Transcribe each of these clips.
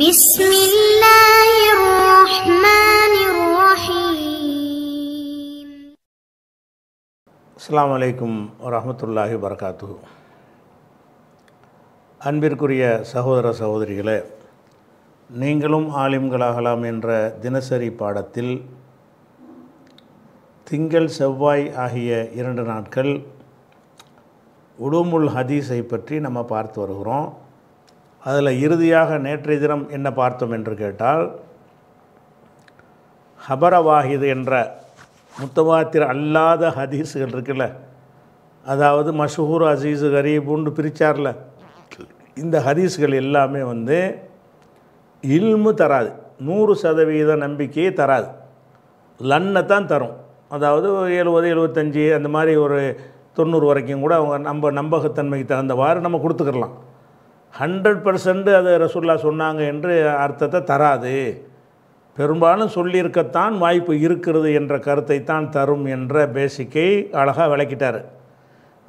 بسم الله الرحمن الرحيم அஸ்லாம் வலைக்கும் வரமத்துல்லாஹி வரகாத்து அன்பிற்குரிய சகோதர சகோதரிகளே நீங்களும் ஆலிம்களாகலாம் என்ற தினசரி பாடத்தில் திங்கள் செவ்வாய் ஆகிய இரண்டு நாட்கள் உடுமுல் ஹதீஸை பற்றி நம்ம பார்த்து வருகிறோம் அதில் இறுதியாக நேற்றைய தினம் என்ன பார்த்தோம் என்று கேட்டால் ஹபரவாஹிது என்ற முத்தவாத்திர அல்லாத ஹதீஸுகள் இருக்குல்ல அதாவது மஷூர் அசீஸு கரீபுண்டு பிரித்தார்ல இந்த ஹதீஸ்கள் எல்லாமே வந்து இல்மு தராது நூறு சதவீத நம்பிக்கையை தராது லன்னை தான் தரும் அதாவது எழுபது எழுபத்தஞ்சி அந்த மாதிரி ஒரு தொண்ணூறு வரைக்கும் கூட அவங்க நம்ம நம்பகத்தன்மைக்கு தகுந்தவாறு நம்ம கொடுத்துக்கிடலாம் ஹண்ட்ரட் பர்சன்ட் அது ரசுல்லா சொன்னாங்க என்று அர்த்தத்தை தராது பெரும்பாலும் சொல்லியிருக்கத்தான் வாய்ப்பு இருக்கிறது என்ற கருத்தை தான் தரும் என்ற பேசிக்கை அழகாக விளக்கிட்டார்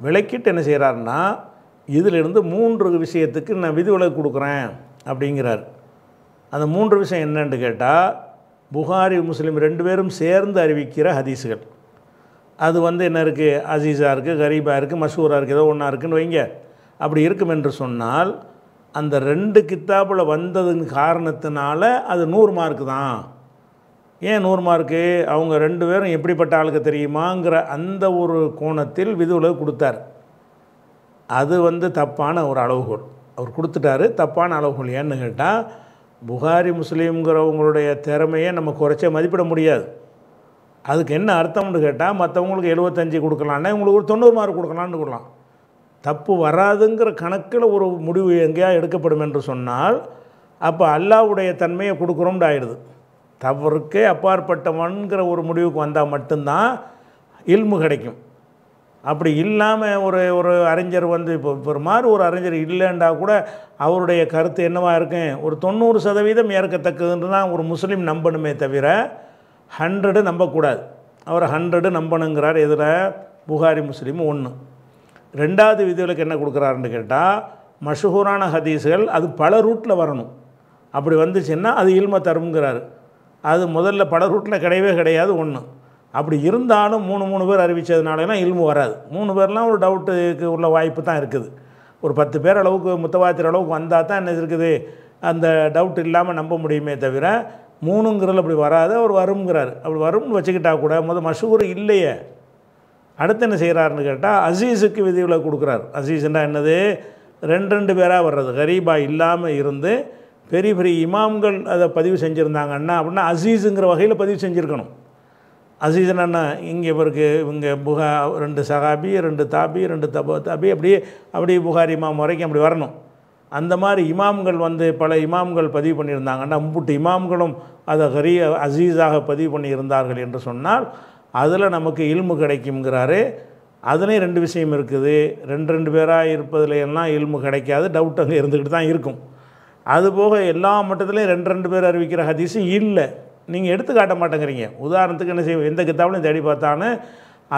விளக்கிட்டு என்ன செய்கிறாருன்னா இதிலிருந்து மூன்று விஷயத்துக்கு நான் விதி விதிவிலக்கு கொடுக்குறேன் அப்படிங்கிறார் அந்த மூன்று விஷயம் என்னென்னு கேட்டால் புகாரி முஸ்லீம் ரெண்டு பேரும் சேர்ந்து அறிவிக்கிற ஹதீஸுகள் அது வந்து என்ன இருக்குது அசீஸாக இருக்குது கரீபாக இருக்குது மஷூராக இருக்குது ஏதோ ஒன்றா இருக்குதுன்னு வைங்க அப்படி இருக்கும் என்று சொன்னால் அந்த ரெண்டு கித்தாப்பில் வந்ததுன்னு காரணத்தினால அது நூறு மார்க்கு தான் ஏன் நூறு மார்க்கு அவங்க ரெண்டு பேரும் எப்படிப்பட்ட ஆளுக்கு தெரியுமாங்கிற அந்த ஒரு கோணத்தில் விதுவில் கொடுத்தார் அது வந்து தப்பான ஒரு அளவுகோல் அவர் கொடுத்துட்டாரு தப்பான அளவுகோல் ஏன்னு கேட்டால் புகாரி முஸ்லீம்ங்கிறவங்களுடைய திறமையை நம்ம குறைச்சே மதிப்பிட முடியாது அதுக்கு என்ன அர்த்தம்னு கேட்டால் மற்றவங்களுக்கு எழுபத்தஞ்சு கொடுக்கலான்னா இவங்களுக்கு ஒரு தொண்ணூறு மார்க் கொடுக்கலான்னு கொடுக்கலாம் தப்பு வராதுங்கிற கணக்கில் ஒரு முடிவு எங்கேயா எடுக்கப்படும் என்று சொன்னால் அப்போ அல்லாவுடைய தன்மையை கொடுக்குறோம்னு ஆயிடுது தவறுக்கே அப்பாற்பட்டவன்கிற ஒரு முடிவுக்கு வந்தால் மட்டும்தான் இல்மு கிடைக்கும் அப்படி இல்லாமல் ஒரு ஒரு அறிஞர் வந்து இப்போ ஒரு மாதிரி ஒரு அறிஞர் இல்லைண்டா கூட அவருடைய கருத்து என்னவாக இருக்கும் ஒரு தொண்ணூறு சதவீதம் ஏற்கத்தக்கதுன்னு தான் ஒரு முஸ்லீம் நம்பணுமே தவிர ஹண்ட்ரடு நம்பக்கூடாது அவர் ஹண்ட்ரடு நம்பணுங்கிறார் எதில் புகாரி முஸ்லீம் ஒன்று ரெண்டாவது விதிவிலக்கு என்ன கொடுக்குறாருன்னு கேட்டால் மஷஹூரான ஹதீஸுகள் அது பல ரூட்டில் வரணும் அப்படி வந்துச்சுன்னா அது இல்ம தரும்ங்கிறாரு அது முதல்ல பல ரூட்டில் கிடையவே கிடையாது ஒன்று அப்படி இருந்தாலும் மூணு மூணு பேர் அறிவித்ததுனாலலாம் இல்மு வராது மூணு பேர்லாம் ஒரு டவுட்டுக்கு உள்ள வாய்ப்பு தான் இருக்குது ஒரு பத்து பேர் அளவுக்கு முத்தவாத்திர அளவுக்கு வந்தால் தான் என்ன இருக்குது அந்த டவுட் இல்லாமல் நம்ப முடியுமே தவிர மூணுங்கிறதுல அப்படி வராது அவர் வருங்கிறார் அப்படி வரும்னு வச்சுக்கிட்டால் கூட முதல் மஷூர் இல்லையே அடுத்து என்ன செய்கிறாருன்னு கேட்டால் அசீஸுக்கு விதிவில் கொடுக்குறார் அசீஸ்னா என்னது ரெண்டு ரெண்டு பேராக வர்றது கரீபாக இல்லாமல் இருந்து பெரிய பெரிய இமாம்கள் அதை பதிவு செஞ்சுருந்தாங்கன்னா அப்படின்னா அசீஸுங்கிற வகையில் பதிவு செஞ்சுருக்கணும் அசீஸ்னா இங்கே இவருக்கு இவங்க புகா ரெண்டு சகாபி ரெண்டு தாபி ரெண்டு தப தாபி அப்படியே அப்படியே புகார் இமாம் வரைக்கும் அப்படி வரணும் அந்த மாதிரி இமாம்கள் வந்து பல இமாம்கள் பதிவு பண்ணியிருந்தாங்கன்னா மும்புட்டு இமாம்களும் அதை கரிய அசீஸாக பதிவு பண்ணியிருந்தார்கள் என்று சொன்னால் அதில் நமக்கு இல்மு கிடைக்குங்கிறாரு அதுலேயும் ரெண்டு விஷயம் இருக்குது ரெண்டு ரெண்டு பேராக இருப்பதில் எல்லாம் இல்மு கிடைக்காது டவுட் அங்கே இருந்துக்கிட்டு தான் இருக்கும் அதுபோக எல்லா மட்டத்துலேயும் ரெண்டு ரெண்டு பேர் அறிவிக்கிற ஹதீஸும் இல்லை நீங்கள் எடுத்து காட்ட மாட்டேங்கிறீங்க உதாரணத்துக்கு என்ன செய்வோம் எந்த கித்தாவிலையும் தேடி பார்த்தானு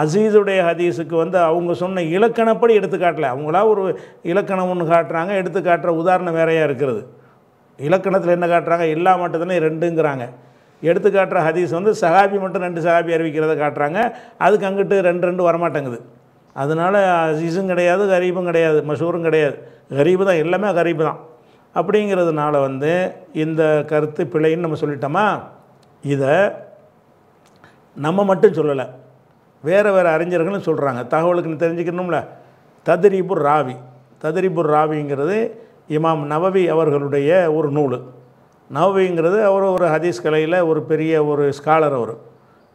அசீஸுடைய ஹதீஸுக்கு வந்து அவங்க சொன்ன இலக்கணப்படி எடுத்து காட்டலை அவங்களா ஒரு இலக்கணம் ஒன்று காட்டுறாங்க எடுத்து காட்டுற உதாரணம் வேறையாக இருக்கிறது இலக்கணத்தில் என்ன காட்டுறாங்க எல்லா மட்டத்துலேயும் ரெண்டுங்கிறாங்க எடுத்து காட்டுற ஹதீஸ் வந்து சஹாபி மட்டும் ரெண்டு சஹாபி அறிவிக்கிறத காட்டுறாங்க அதுக்கு அங்கிட்டு ரெண்டு ரெண்டு வரமாட்டேங்குது அதனால் அசீஸும் கிடையாது கரீபும் கிடையாது மஷூரும் கிடையாது கரீபு தான் எல்லாமே கரீபு தான் அப்படிங்கிறதுனால வந்து இந்த கருத்து பிழைன்னு நம்ம சொல்லிட்டோமா இதை நம்ம மட்டும் சொல்லலை வேறு வேறு அறிஞர்களும் சொல்கிறாங்க தகவலுக்கு தெரிஞ்சுக்கணும்ல ததிரிபுர் ராவி ததிரிபுர் ராவிங்கிறது இமாம் நவவி அவர்களுடைய ஒரு நூல் நவ்விங்கிறது அவர் ஒரு ஹதீஸ் கலையில் ஒரு பெரிய ஒரு ஸ்காலர் அவர்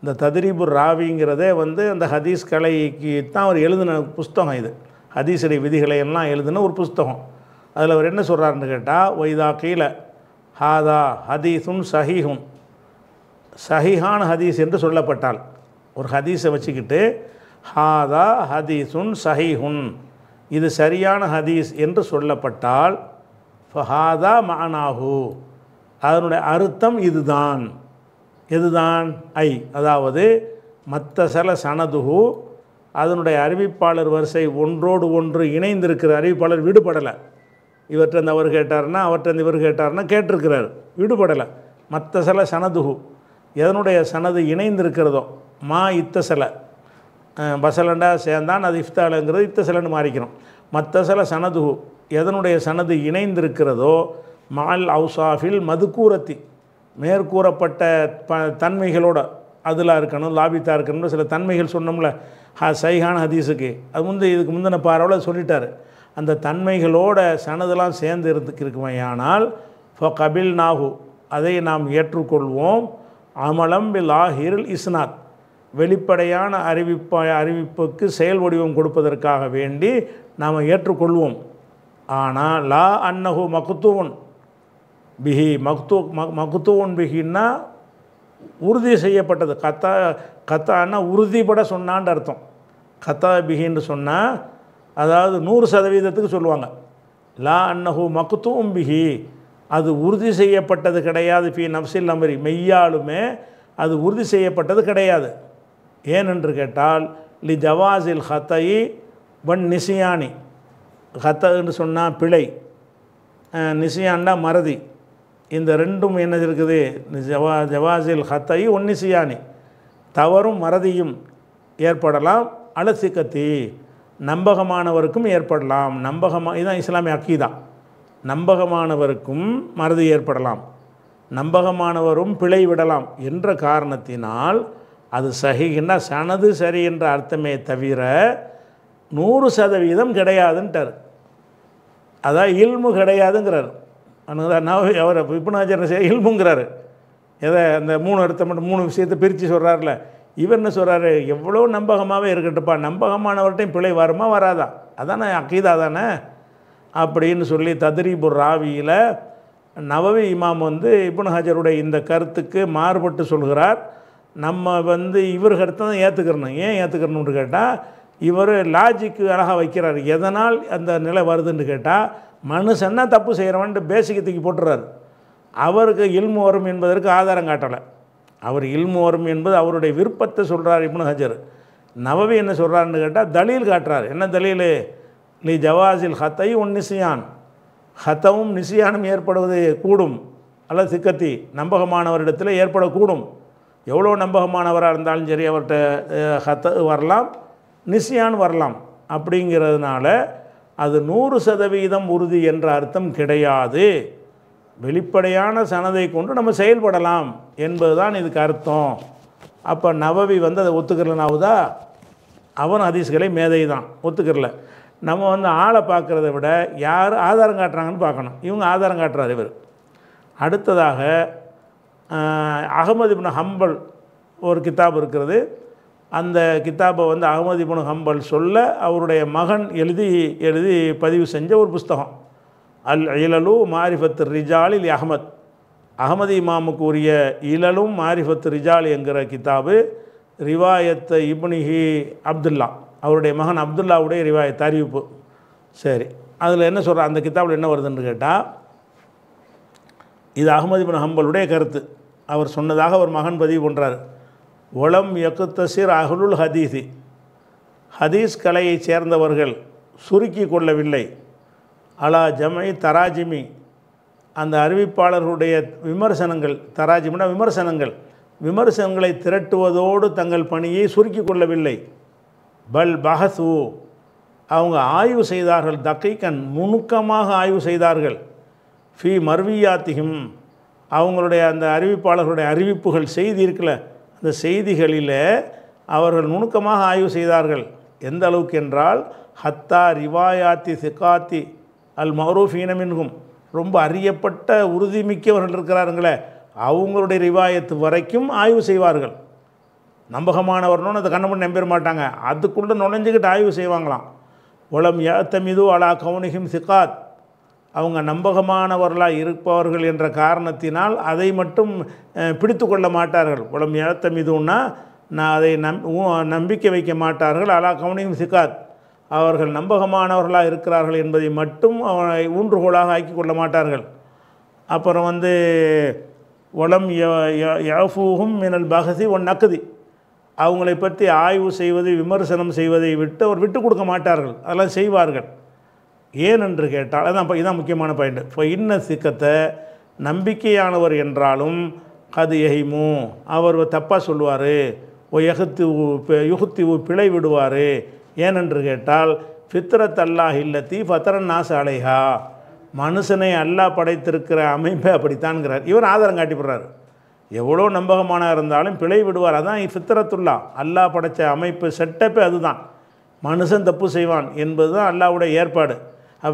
இந்த ததிரிபுர் ராவிங்கிறதே வந்து அந்த ஹதீஸ் கலைக்கு தான் அவர் எழுதின புஸ்தகம் இது ஹதீசடி விதிகளை எல்லாம் எழுதின ஒரு புஸ்தகம் அதில் அவர் என்ன சொல்கிறாருன்னு கேட்டால் ஒய்தா கீழே ஹாதா ஹதீஸும் சஹீஹும் சஹிஹான ஹதீஸ் என்று சொல்லப்பட்டால் ஒரு ஹதீஸை வச்சுக்கிட்டு ஹாதா ஹதீஸுன் சஹிஹுன் இது சரியான ஹதீஸ் என்று சொல்லப்பட்டால் ஹாதா மானாஹூ அதனுடைய அர்த்தம் இதுதான் இதுதான் ஐ அதாவது மற்ற சில சனதுகு அதனுடைய அறிவிப்பாளர் வரிசை ஒன்றோடு ஒன்று இணைந்திருக்கிற அறிவிப்பாளர் விடுபடலை இவற்றிருந்து அவர் கேட்டார்னா அவற்றிருந்து இவர் கேட்டார்னா கேட்டிருக்கிறார் விடுபடலை மற்ற சில சனதுகு எதனுடைய சனது இணைந்திருக்கிறதோ மா இத்த சில பசலண்டா சேர்ந்தான் அது இஃப்தாலுங்கிறது இத்த சிலன்னு மாறிக்கிறோம் மற்ற சில சனதுகு எதனுடைய சனது இணைந்திருக்கிறதோ மால் அவுசாஃபில் மதுக்கூரத்தி மேற்கூறப்பட்ட ப தன்மைகளோட அதில் இருக்கணும் லாபித்தாக இருக்கணும் சில தன்மைகள் சொன்னோம்ல ஹ சைஹான் ஹதீஸுக்கு அது முந்தைய இதுக்கு முந்தின பார்வையில் சொல்லிட்டார் அந்த தன்மைகளோட சனதெல்லாம் சேர்ந்து இருந்துக்கிருக்குமே ஆனால் ஃபோ கபில் நாகு அதை நாம் ஏற்றுக்கொள்வோம் அமலம் பில் ஆஹிரில் இஸ்னாத் வெளிப்படையான அறிவிப்ப அறிவிப்புக்கு செயல் வடிவம் கொடுப்பதற்காக வேண்டி நாம் ஏற்றுக்கொள்வோம் ஆனால் லா அன்னஹு மகுத்துவன் பிஹி மக்து மக்துவன் பிஹின்னா உறுதி செய்யப்பட்டது கத்தா கத்தான்னா உறுதிப்பட சொன்னான்னு அர்த்தம் கத்தா பிஹின்னு சொன்னால் அதாவது நூறு சதவீதத்துக்கு சொல்லுவாங்க லா அன்னஹூ மக்தூம் பிஹி அது உறுதி செய்யப்பட்டது கிடையாது பி நப்சில் அமரி மெய்யாலுமே அது உறுதி செய்யப்பட்டது கிடையாது ஏனென்று கேட்டால் லி ஜவாசில் ஹத்தை வன் நிசியானி ஹத்தன்னு சொன்னால் பிழை நிசியான்னா மறதி இந்த ரெண்டும் என்ன இருக்குது ஜவா ஜவாசில் ஹத்தை ஒன்னிசியானி தவறும் மறதியும் ஏற்படலாம் அலசி கத்தி நம்பகமானவருக்கும் ஏற்படலாம் நம்பகமாக இதுதான் இஸ்லாமிய அக்கிதான் நம்பகமானவருக்கும் மறதி ஏற்படலாம் நம்பகமானவரும் பிழை விடலாம் என்ற காரணத்தினால் அது சகிகின்ற சனது சரி என்ற அர்த்தமே தவிர நூறு சதவீதம் கிடையாதுன்ட்டார் அதான் இல்மு கிடையாதுங்கிறார் அனுதான் அவர் விபுனாச்சாரிய இயல்புங்கிறாரு எதை அந்த மூணு அடுத்த மட்டும் மூணு விஷயத்தை பிரித்து சொல்கிறாருல இவர் என்ன சொல்கிறாரு எவ்வளோ நம்பகமாகவே இருக்கட்டுப்பா நம்பகமானவர்கிட்டையும் பிழை வருமா வராதா அதானே அக்கீதா தானே அப்படின்னு சொல்லி ததிரிபுர் ராவியில் நவவி இமாம் வந்து இபுன் ஹஜருடைய இந்த கருத்துக்கு மாறுபட்டு சொல்கிறார் நம்ம வந்து இவர் கருத்தை தான் ஏற்றுக்கிறணும் ஏன் ஏற்றுக்கிறணும்னு கேட்டால் இவர் லாஜிக்கு அழகாக வைக்கிறார் எதனால் அந்த நிலை வருதுன்னு கேட்டால் மனுஷன்னா தப்பு செய்கிறவன்ட்டு பேசிக்கு தூக்கி போட்டுறாரு அவருக்கு இல்மு வரும் என்பதற்கு ஆதாரம் காட்டலை அவர் இல்மு வரும் என்பது அவருடைய விருப்பத்தை சொல்கிறார் இப்னு ஹஜர் நவவி என்ன சொல்கிறாருன்னு கேட்டால் தலீல் காட்டுறார் என்ன தலீல் நீ ஜவாசில் ஹத்தையும் உன் நிசியான் ஹத்தவும் நிசியானும் ஏற்படுவது கூடும் அல்லது சிக்கத்தி நம்பகமானவரிடத்தில் ஏற்படக்கூடும் எவ்வளோ நம்பகமானவராக இருந்தாலும் சரி அவர்கிட்ட ஹத்த வரலாம் நிசியான் வரலாம் அப்படிங்கிறதுனால அது நூறு சதவீதம் உறுதி என்ற அர்த்தம் கிடையாது வெளிப்படையான சனதை கொண்டு நம்ம செயல்படலாம் என்பது தான் இதுக்கு அர்த்தம் அப்போ நவவி வந்து அதை ஒத்துக்கிறலனாவுதா அவன் அதிசுகளை மேதை தான் ஒத்துக்கிறல நம்ம வந்து ஆளை பார்க்குறத விட யார் ஆதாரம் காட்டுறாங்கன்னு பார்க்கணும் இவங்க ஆதாரம் காட்டுறார் இவர் அடுத்ததாக அகமது இப்னு ஹம்பல் ஒரு கித்தாப் இருக்கிறது அந்த கித்தாபை வந்து அகமது இபுன் ஹம்பல் சொல்ல அவருடைய மகன் எழுதி எழுதி பதிவு செஞ்ச ஒரு புஸ்தகம் அல் இலலு மாரிஃபத்து இல் அகமத் அகமது இமாமுக்கு உரிய இழலும் மாரிஃபத்து ரிஜால் என்கிற கித்தாபு ரிவாயத்த இப்னிஹி அப்துல்லா அவருடைய மகன் அப்துல்லாவுடைய ரிவாயத் அறிவிப்பு சரி அதில் என்ன சொல்கிற அந்த கித்தாபில் என்ன வருதுன்னு கேட்டால் இது அகமது இபின் ஹம்பலுடைய கருத்து அவர் சொன்னதாக அவர் மகன் பதிவு பண்ணுறார் ஒளம் எக்குத்தசிர் அகலுல் ஹதீஸி ஹதீஸ் கலையைச் சேர்ந்தவர்கள் சுருக்கி கொள்ளவில்லை அலா ஜமை தராஜிமி அந்த அறிவிப்பாளர்களுடைய விமர்சனங்கள் தராஜிமினா விமர்சனங்கள் விமர்சனங்களை திரட்டுவதோடு தங்கள் பணியை சுருக்கி கொள்ளவில்லை பல் பகசு அவங்க ஆய்வு செய்தார்கள் தக்கைக்கண் முணுக்கமாக ஆய்வு செய்தார்கள் ஃபி மர்வியாத்திகம் அவங்களுடைய அந்த அறிவிப்பாளர்களுடைய அறிவிப்புகள் செய்தி இருக்கலை இந்த செய்திகளில் அவர்கள் நுணுக்கமாக ஆய்வு செய்தார்கள் எந்த அளவுக்கு என்றால் ஹத்தா ரிவாயாத்தி சிகாத்தி அல் மஹரூஃப் ஈனமின்கும் ரொம்ப அறியப்பட்ட உறுதிமிக்கவர்கள் இருக்கிறாருங்களே அவங்களுடைய ரிவாயத்து வரைக்கும் ஆய்வு செய்வார்கள் நம்பகமானவர்னு அதை கண்ணமன் நம்பிட மாட்டாங்க அதுக்குள்ளே நுழைஞ்சிக்கிட்டு ஆய்வு செய்வாங்களாம் உளம் ஏத்தமிது அலா கவுனிகும் சிகாத் அவங்க நம்பகமானவர்களாக இருப்பவர்கள் என்ற காரணத்தினால் அதை மட்டும் பிடித்து கொள்ள மாட்டார்கள் உடம்பு இழத்தம் இதுன்னா நான் அதை நம் நம்பிக்கை வைக்க மாட்டார்கள் அலா கவனியும் சிக்காத் அவர்கள் நம்பகமானவர்களாக இருக்கிறார்கள் என்பதை மட்டும் அவனை ஊன்றுகோலாக ஆக்கி கொள்ள மாட்டார்கள் அப்புறம் வந்து உளம் யாஃபூகும் மினல் பகசி ஒன் நக்குதி அவங்களை பற்றி ஆய்வு செய்வது விமர்சனம் செய்வதை விட்டு அவர் விட்டு கொடுக்க மாட்டார்கள் அதெல்லாம் செய்வார்கள் ஏன் என்று கேட்டால் அதான் இப்போ இதான் முக்கியமான பாயிண்ட் இப்போ இன்ன சிக்கத்தை நம்பிக்கையானவர் என்றாலும் கது எஹிமு அவர் தப்பாக சொல்லுவார் ஓ எகுத்தி யுகுத்தி பிழை விடுவார் ஏனென்று கேட்டால் ஃபித்ரத் அல்லாஹ் இல்லத்தி ஃபத்ரன் நாச அலைஹா மனுஷனை அல்லாஹ் படைத்திருக்கிற அமைப்பை அப்படித்தான்கிறார் இவர் ஆதாரம் காட்டிப்படுறாரு எவ்வளோ நம்பகமான இருந்தாலும் பிழை விடுவார் அதான் ஃபித்ரத்துல்லா அல்லாஹ் படைத்த அமைப்பு செட்டப்பே அதுதான் மனுஷன் தப்பு செய்வான் என்பது தான் அல்லாவுடைய ஏற்பாடு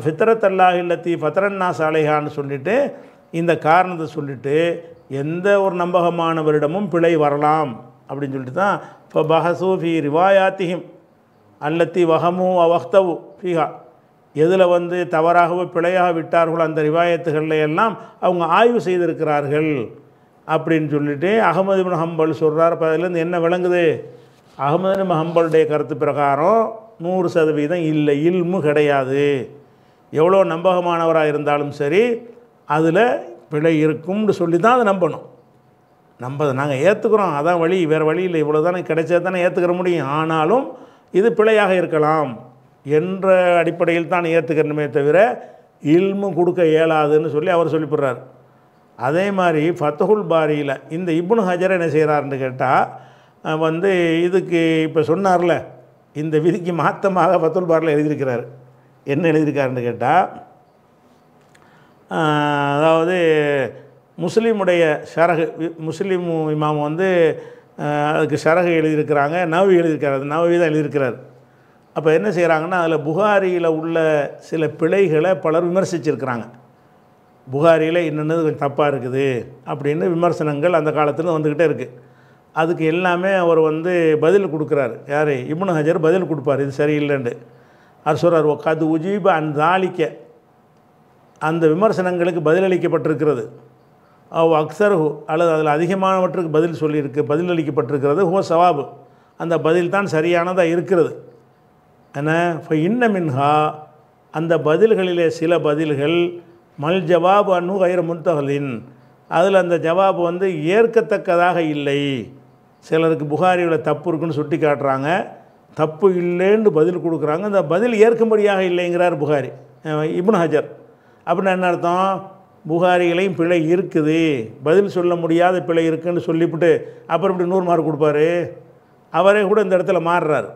ஃபித்ரத் அல்லாஹ் இல்லத்தி ஃபத்ரன்னா சாலைஹான்னு சொல்லிவிட்டு இந்த காரணத்தை சொல்லிவிட்டு எந்த ஒரு நம்பகமானவரிடமும் பிழை வரலாம் அப்படின்னு சொல்லிட்டு தான் இப்போ பஹசூ ஃபி ரிவாயாத்திஹிம் அல்லத்தி வஹமு அவஹ்தவு ஃபிஹா எதில் வந்து தவறாகவோ பிழையாக விட்டார்கள் அந்த ரிவாயத்துகளில் எல்லாம் அவங்க ஆய்வு செய்திருக்கிறார்கள் அப்படின்னு சொல்லிட்டு அகமது ஹம்பல் சொல்கிறார் இப்போ அதுலேருந்து என்ன விளங்குது அகமதுபின் ஹம்பலுடைய கருத்து பிரகாரம் நூறு சதவீதம் இல்லை இல்மு கிடையாது எவ்வளோ நம்பகமானவராக இருந்தாலும் சரி அதில் பிழை இருக்கும்னு சொல்லி தான் அதை நம்பணும் நம்ப நாங்கள் ஏற்றுக்கிறோம் அதான் வழி வேறு வழி இல்லை இவ்வளோ தானே கிடைச்சா தானே ஏற்றுக்கிற முடியும் ஆனாலும் இது பிழையாக இருக்கலாம் என்ற அடிப்படையில் தான் ஏற்றுக்கணுமே தவிர இல்மும் கொடுக்க இயலாதுன்னு சொல்லி அவர் சொல்லிவிடுறார் அதே மாதிரி ஃபத்தகுல் பாரியில் இந்த இப்னு ஹஜர் என்ன செய்கிறாருன்னு கேட்டால் வந்து இதுக்கு இப்போ சொன்னார்ல இந்த விதிக்கு மாத்தமாக ஃபத்துல் பாரியில் எழுதியிருக்கிறார் என்ன எழுதியிருக்காருன்னு கேட்டால் அதாவது முஸ்லீமுடைய ஷரகு முஸ்லீம் இமாம் வந்து அதுக்கு ஷரகு எழுதியிருக்கிறாங்க நவி எழுதியிருக்காரு அது நவி தான் எழுதியிருக்கிறார் அப்போ என்ன செய்கிறாங்கன்னா அதில் புகாரியில் உள்ள சில பிழைகளை பலர் விமர்சிச்சிருக்கிறாங்க புகாரியில் இன்னொன்று கொஞ்சம் தப்பாக இருக்குது அப்படின்னு விமர்சனங்கள் அந்த காலத்தில் வந்துக்கிட்டே இருக்குது அதுக்கு எல்லாமே அவர் வந்து பதில் கொடுக்குறாரு யார் இப்னு ஹஜர் பதில் கொடுப்பார் இது சரியில்லைன்னு அது சொல்கிறார் உக்காது உஜீப அந்த நாளிக்க அந்த விமர்சனங்களுக்கு பதிலளிக்கப்பட்டிருக்கிறது அவ் அக்சர்ஹு அல்லது அதில் அதிகமானவற்றுக்கு பதில் சொல்லியிருக்கு பதிலளிக்கப்பட்டிருக்கிறது ஹோ சவாபு அந்த பதில் தான் சரியானதாக இருக்கிறது ஏன்னா இன்ன மின்ஹா அந்த பதில்களிலே சில பதில்கள் மல் ஜவாபு அன்னு கயிறு முன்தகலின் அதில் அந்த ஜவாபு வந்து ஏற்கத்தக்கதாக இல்லை சிலருக்கு புகாரியோட தப்பு இருக்குன்னு சுட்டி காட்டுறாங்க தப்பு இல்லைன்னு பதில் கொடுக்குறாங்க அந்த பதில் ஏற்கும்படியாக இல்லைங்கிறார் புகாரி இப்னு ஹஜர் அப்படின்னா என்ன அர்த்தம் புகாரிகளையும் பிழை இருக்குது பதில் சொல்ல முடியாத பிழை இருக்குதுன்னு சொல்லிவிட்டு அப்புறம் இப்படி நூறு மார்க் கொடுப்பாரு அவரே கூட இந்த இடத்துல மாறுறார்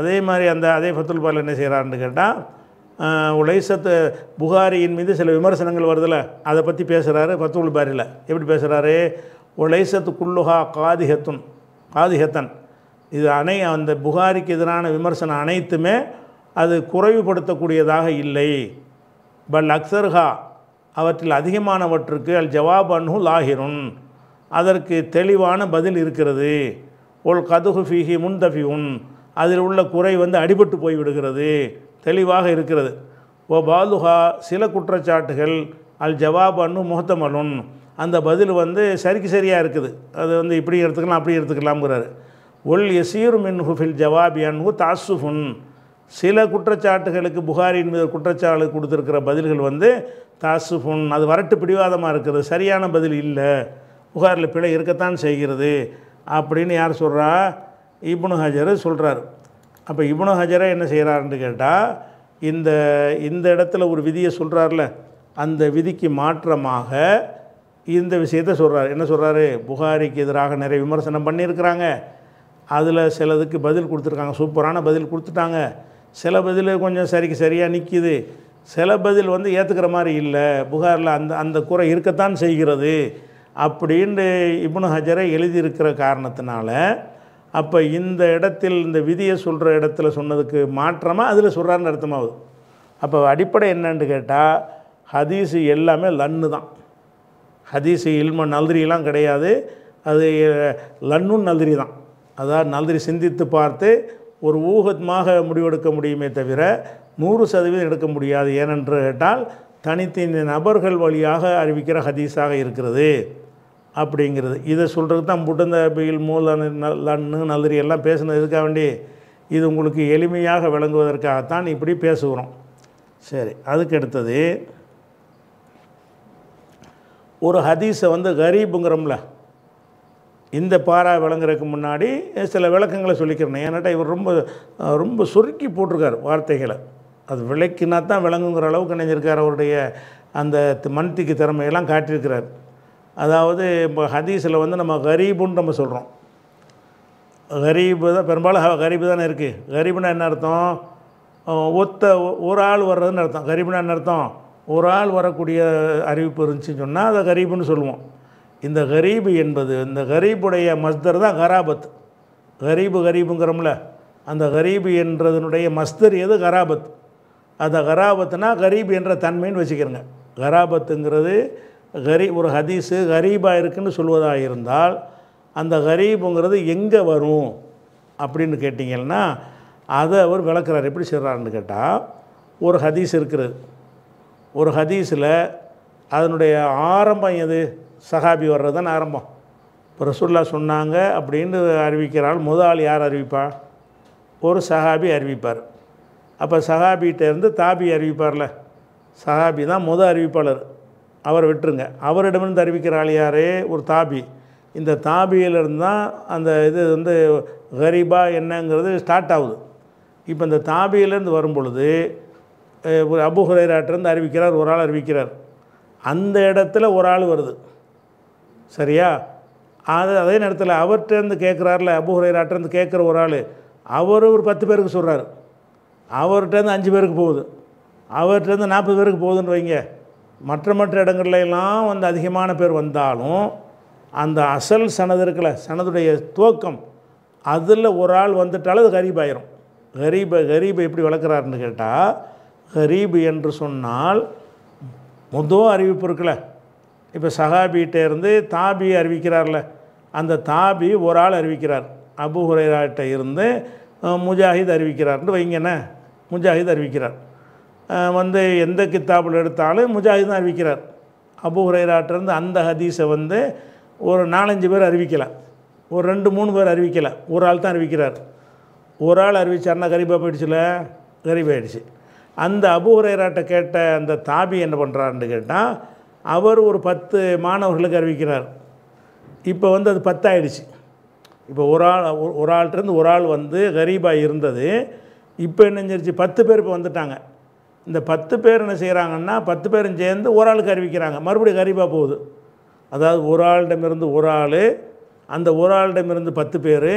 அதே மாதிரி அந்த அதே ஃபத்துல் பால் என்ன செய்கிறாருன்னு கேட்டால் உலைசத்து புகாரியின் மீது சில விமர்சனங்கள் வருதில்ல அதை பற்றி பேசுகிறாரு ஃபத்துல் பாரியில் எப்படி பேசுகிறாரு உலைசத்து குல்லுஹா காதிஹத்துன் காதிஹத்தன் இது அனை அந்த புகாரிக்கு எதிரான விமர்சனம் அனைத்துமே அது குறைவுபடுத்தக்கூடியதாக இல்லை பல் அக்சர்ஹா அவற்றில் அதிகமானவற்றுக்கு அல் ஜவாப் அனு லாகிருன் அதற்கு தெளிவான பதில் இருக்கிறது ஒல் கதுகு ஃபீஹி முன்தஃபி உன் அதில் உள்ள குறை வந்து அடிபட்டு போய்விடுகிறது தெளிவாக இருக்கிறது ஓ பாலுஹா சில குற்றச்சாட்டுகள் அல் ஜவாப் அன்னு முகத்தமலுன் அந்த பதில் வந்து சரிக்கு சரியாக இருக்குது அது வந்து இப்படி எடுத்துக்கலாம் அப்படி எடுத்துக்கலாம்ங்கிறாரு ஒல் எசீர் மின் ஹுஃபில் ஜவாப் அன்ஹு தாசுஃபுன் சில குற்றச்சாட்டுகளுக்கு புகாரின் மீது குற்றச்சாட்டு கொடுத்துருக்கிற பதில்கள் வந்து தாசுஃபுன் அது வரட்டு பிடிவாதமாக இருக்கிறது சரியான பதில் இல்லை புகாரில் பிழை இருக்கத்தான் செய்கிறது அப்படின்னு யார் சொல்கிறா இப்னு ஹஜர் சொல்கிறார் அப்போ இப்னு ஹஜரை என்ன செய்கிறாருன்னு கேட்டால் இந்த இந்த இடத்துல ஒரு விதியை சொல்கிறார்ல அந்த விதிக்கு மாற்றமாக இந்த விஷயத்தை சொல்கிறார் என்ன சொல்கிறாரு புகாரிக்கு எதிராக நிறைய விமர்சனம் பண்ணியிருக்கிறாங்க அதில் சிலதுக்கு பதில் கொடுத்துருக்காங்க சூப்பரான பதில் கொடுத்துட்டாங்க சில பதில் கொஞ்சம் சரிக்கு சரியாக நிற்கிது சில பதில் வந்து ஏற்றுக்கிற மாதிரி இல்லை புகாரில் அந்த அந்த குறை இருக்கத்தான் செய்கிறது அப்படின்னு இப்னு ஹஜரை எழுதியிருக்கிற காரணத்தினால அப்போ இந்த இடத்தில் இந்த விதியை சொல்கிற இடத்துல சொன்னதுக்கு மாற்றமாக அதில் சொல்கிறாருன்னு அர்த்தமாகுது அப்போ அடிப்படை என்னன்னு கேட்டால் ஹதீஸு எல்லாமே லன்னு தான் ஹதீஸு இல்ம நல்திரிலாம் கிடையாது அது லன்னும் நல்திரி தான் அதாவது நல்லதை சிந்தித்து பார்த்து ஒரு ஊகமாக முடிவெடுக்க முடியுமே தவிர நூறு சதவீதம் எடுக்க முடியாது ஏனென்று கேட்டால் தனித்தனி நபர்கள் வழியாக அறிவிக்கிற ஹதீஸாக இருக்கிறது அப்படிங்கிறது இதை சொல்கிறது தான் புட்டந்தபியில் மூலன்னு நல்லறி எல்லாம் பேசுனது எதுக்காக வேண்டி இது உங்களுக்கு எளிமையாக விளங்குவதற்காகத்தான் இப்படி பேசுகிறோம் சரி அதுக்கு அடுத்தது ஒரு ஹதீஸை வந்து கரீபுங்கிறோம்ல இந்த பாரா விளங்குறதுக்கு முன்னாடி சில விளக்கங்களை சொல்லிக்கிறேன் ஏன்னாட்டா இவர் ரொம்ப ரொம்ப சுருக்கி போட்டிருக்கார் வார்த்தைகளை அது விளக்கினா தான் விளங்குங்கிற அளவுக்கு நினைஞ்சிருக்கார் அவருடைய அந்த மன்த்திக்கு திறமையெல்லாம் காட்டியிருக்கிறார் அதாவது இப்போ ஹதீஸில் வந்து நம்ம கரீபுன்னு நம்ம சொல்கிறோம் கரீபு தான் பெரும்பாலும் கரீபு தானே இருக்குது கரீபுனா என்ன அர்த்தம் ஒத்த ஒரு ஆள் வர்றதுன்னு அர்த்தம் கரீபுனா என்ன அர்த்தம் ஒரு ஆள் வரக்கூடிய அறிவிப்பு இருந்துச்சுன்னு சொன்னால் அதை கரீபுன்னு சொல்லுவோம் இந்த கரீபு என்பது இந்த கரீபுடைய மஸ்தர் தான் கராபத் கரீபு கரீபுங்கிறோம்ல அந்த கரீபு என்றதனுடைய மஸ்தர் எது கராபத் அந்த கராபத்னா கரீபு என்ற தன்மைன்னு வச்சுக்கிறேங்க கராபத்துங்கிறது கரீ ஒரு ஹதீஸு கரீபாக இருக்குன்னு சொல்வதாக இருந்தால் அந்த கரீபுங்கிறது எங்கே வரும் அப்படின்னு கேட்டிங்கன்னா அதை அவர் விளக்குறார் எப்படி சொல்கிறாருன்னு கேட்டால் ஒரு ஹதீஸ் இருக்கிறது ஒரு ஹதீஸில் அதனுடைய ஆரம்பம் எது சஹாபி வர்றது தான் ஆரம்பம் இப்போ ரசூல்லா சொன்னாங்க அப்படின்னு அறிவிக்கிறாள் முதல் யார் அறிவிப்பா ஒரு சஹாபி அறிவிப்பார் அப்போ சஹாபிகிட்டேருந்து தாபி அறிவிப்பார்ல சஹாபி தான் முதல் அறிவிப்பாளர் அவர் விட்டுருங்க அவரிடமிருந்து அறிவிக்கிறாள் யாரே ஒரு தாபி இந்த தாபியிலிருந்து தான் அந்த இது வந்து கரீபா என்னங்கிறது ஸ்டார்ட் ஆகுது இப்போ இந்த தாபியிலேருந்து வரும் பொழுது ஒரு அபு அறிவிக்கிறார் ஒரு ஆள் அறிவிக்கிறார் அந்த இடத்துல ஒரு ஆள் வருது சரியா அது அதே நேரத்தில் அவர்கிட்டருந்து கேட்குறாருல அபுஹுரைராட்டேருந்து கேட்குற ஒரு ஆள் அவர் ஒரு பத்து பேருக்கு சொல்கிறார் அவர்கிட்டருந்து அஞ்சு பேருக்கு போகுது அவர்கிட்டருந்து நாற்பது பேருக்கு போகுதுன்னு வைங்க மற்ற மற்ற இடங்கள்ல எல்லாம் வந்து அதிகமான பேர் வந்தாலும் அந்த அசல் சனது இருக்கல சனதுடைய துவக்கம் அதில் ஒரு ஆள் வந்துட்டாலும் அது கரீபாயிரும் கரீபை கரீபை எப்படி வளர்க்குறாருன்னு கேட்டால் கரீபு என்று சொன்னால் முதல் அறிவிப்பு இருக்கலை இப்போ சஹாபிகிட்ட இருந்து தாபி அறிவிக்கிறார்ல அந்த தாபி ஒரு ஆள் அறிவிக்கிறார் அபு ஹுரேராட்ட இருந்து முஜாஹித் அறிவிக்கிறார்னு வைங்கண்ணே முஜாஹித் அறிவிக்கிறார் வந்து எந்த கித்தாப்பில் எடுத்தாலும் முஜாஹித் தான் அறிவிக்கிறார் அபு ஹுரேராட்டிருந்து அந்த ஹதீஸை வந்து ஒரு நாலஞ்சு பேர் அறிவிக்கலை ஒரு ரெண்டு மூணு பேர் அறிவிக்கலை ஒரு ஆள் தான் அறிவிக்கிறார் ஒரு ஆள் அறிவிச்சார்னா கரிபாக போயிடுச்சுல கரிபாயிடுச்சு அந்த அபு ஹுரேராட்ட கேட்ட அந்த தாபி என்ன பண்ணுறாருன்னு கேட்டால் அவர் ஒரு பத்து மாணவர்களுக்கு அறிவிக்கிறார் இப்போ வந்து அது பத்தாயிடுச்சு இப்போ ஒரு ஆள் ஒரு ஆள்கிட்டருந்து ஒரு ஆள் வந்து கரீபாக இருந்தது இப்போ என்ன செஞ்சிருச்சு பத்து பேர் இப்போ வந்துட்டாங்க இந்த பத்து பேர் என்ன செய்கிறாங்கன்னா பத்து பேரும் சேர்ந்து ஒரு ஆளுக்கு அறிவிக்கிறாங்க மறுபடியும் கரீபாக போகுது அதாவது ஒரு ஆளிடமிருந்து ஒரு ஆள் அந்த ஒரு ஆளிடமிருந்து பத்து பேர்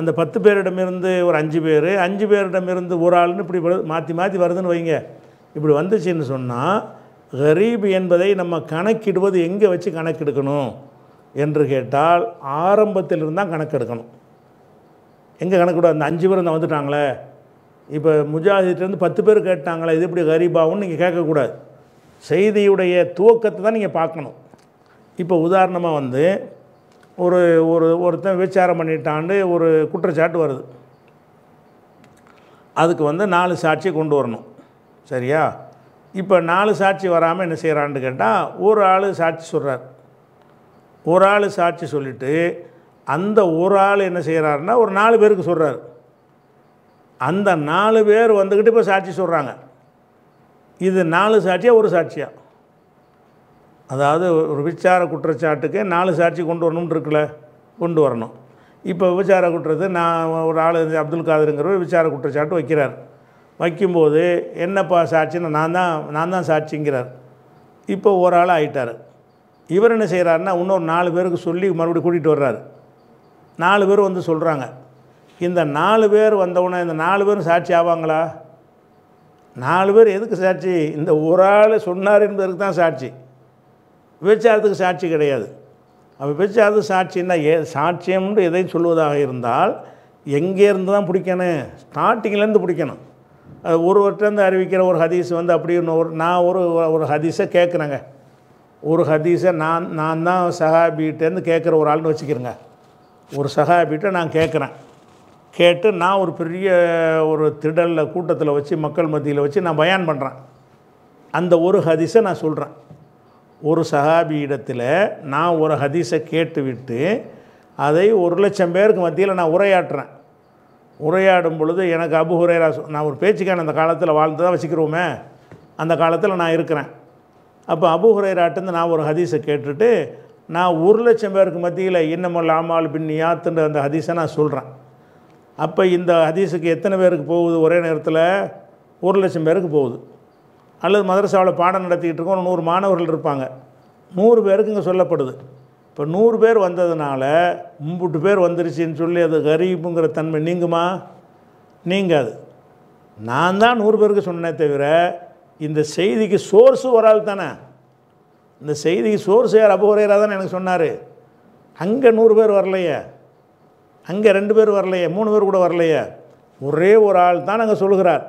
அந்த பத்து பேரிடமிருந்து ஒரு அஞ்சு பேர் அஞ்சு பேரிடமிருந்து ஒரு ஆள்னு இப்படி மாற்றி மாற்றி வருதுன்னு வைங்க இப்படி வந்துச்சுன்னு சொன்னால் கரீப் என்பதை நம்ம கணக்கிடுவது எங்கே வச்சு கணக்கெடுக்கணும் என்று கேட்டால் ஆரம்பத்தில் இருந்தால் கணக்கெடுக்கணும் எங்கே கணக்கிட அந்த அஞ்சு பேர் தான் வந்துட்டாங்களே இப்போ முஜாஹித்லேருந்து பத்து பேர் கேட்டாங்களே இது எப்படி கரீபாகும்னு நீங்கள் கேட்கக்கூடாது செய்தியுடைய துவக்கத்தை தான் நீங்கள் பார்க்கணும் இப்போ உதாரணமாக வந்து ஒரு ஒரு ஒருத்தன் விபச்சாரம் பண்ணிட்டாண்டு ஒரு குற்றச்சாட்டு வருது அதுக்கு வந்து நாலு சாட்சியை கொண்டு வரணும் சரியா இப்போ நாலு சாட்சி வராமல் என்ன செய்கிறான்னு கேட்டால் ஒரு ஆள் சாட்சி சொல்கிறார் ஒரு ஆள் சாட்சி சொல்லிவிட்டு அந்த ஒரு ஆள் என்ன செய்கிறாருன்னா ஒரு நாலு பேருக்கு சொல்கிறார் அந்த நாலு பேர் வந்துக்கிட்டு இப்போ சாட்சி சொல்கிறாங்க இது நாலு சாட்சியாக ஒரு சாட்சியாக அதாவது ஒரு விசார குற்றச்சாட்டுக்கு நாலு சாட்சி கொண்டு வரணும்னு இருக்குல்ல கொண்டு வரணும் இப்போ விபச்சார குற்றத்தை நான் ஒரு ஆள் அப்துல் காதருங்கிறவர் விசார குற்றச்சாட்டு வைக்கிறார் வைக்கும்போது என்னப்பா சாட்சின்னு நான் தான் நான் தான் சாட்சிங்கிறார் இப்போ ஒரு ஆள் ஆகிட்டார் இவர் என்ன செய்கிறாருன்னா இன்னொரு நாலு பேருக்கு சொல்லி மறுபடியும் கூட்டிகிட்டு வர்றாரு நாலு பேர் வந்து சொல்கிறாங்க இந்த நாலு பேர் வந்தவுடனே இந்த நாலு பேரும் சாட்சி ஆவாங்களா நாலு பேர் எதுக்கு சாட்சி இந்த ஒரு ஆள் சொன்னார் என்பதற்கு தான் சாட்சி விபச்சாரத்துக்கு சாட்சி கிடையாது அப்போ விபச்சாரத்து சாட்சின்னா ஏ சாட்சியம்னு எதையும் சொல்லுவதாக இருந்தால் எங்கேருந்து தான் பிடிக்கணும் ஸ்டார்டிங்லேருந்து பிடிக்கணும் ஒருவர்கிட்டருந்து அறிவிக்கிற ஒரு ஹதீஸ் வந்து அப்படின்னு ஒரு நான் ஒரு ஒரு ஹதீஸை கேட்குறேங்க ஒரு ஹதீஸை நான் நான் தான் சஹாபிகிட்டேருந்து கேட்குற ஒரு ஆள்னு வச்சுக்கிறேங்க ஒரு சஹாபிகிட்ட நான் கேட்குறேன் கேட்டு நான் ஒரு பெரிய ஒரு திடலில் கூட்டத்தில் வச்சு மக்கள் மத்தியில் வச்சு நான் பயான் பண்ணுறேன் அந்த ஒரு ஹதீஸை நான் சொல்கிறேன் ஒரு சஹாபியிடத்தில் நான் ஒரு ஹதீஸை கேட்டுவிட்டு அதை ஒரு லட்சம் பேருக்கு மத்தியில் நான் உரையாற்றுறேன் உரையாடும் பொழுது எனக்கு அபு ஹுரேரா நான் ஒரு பேச்சுக்கான அந்த காலத்தில் வாழ்ந்து தான் வச்சுக்கிறோமே அந்த காலத்தில் நான் இருக்கிறேன் அப்போ அபு ஹுரேராட்டேருந்து நான் ஒரு ஹதீஸை கேட்டுட்டு நான் ஒரு லட்சம் பேருக்கு மத்தியில் இன்னமும் லாமால் பின் யாத்துன்ற அந்த ஹதீஸை நான் சொல்கிறேன் அப்போ இந்த ஹதீஸுக்கு எத்தனை பேருக்கு போகுது ஒரே நேரத்தில் ஒரு லட்சம் பேருக்கு போகுது அல்லது மதரசாவில் பாடம் நடத்திக்கிட்டு இருக்கோம் நூறு மாணவர்கள் இருப்பாங்க நூறு பேருக்கு இங்கே சொல்லப்படுது இப்போ நூறு பேர் வந்ததுனால மும்புட்டு பேர் வந்துருச்சுன்னு சொல்லி அது கரீப்புங்கிற தன்மை நீங்குமா நீங்காது நான் தான் நூறு பேருக்கு சொன்னேன் தவிர இந்த செய்திக்கு சோர்ஸு ஒரு ஆள் தானே இந்த செய்திக்கு சோர்ஸ் யார் அபுகுறையராக தானே எனக்கு சொன்னார் அங்கே நூறு பேர் வரலையே அங்கே ரெண்டு பேர் வரலையே மூணு பேர் கூட வரலையே ஒரே ஒரு ஆள் தான் அங்கே சொல்கிறார்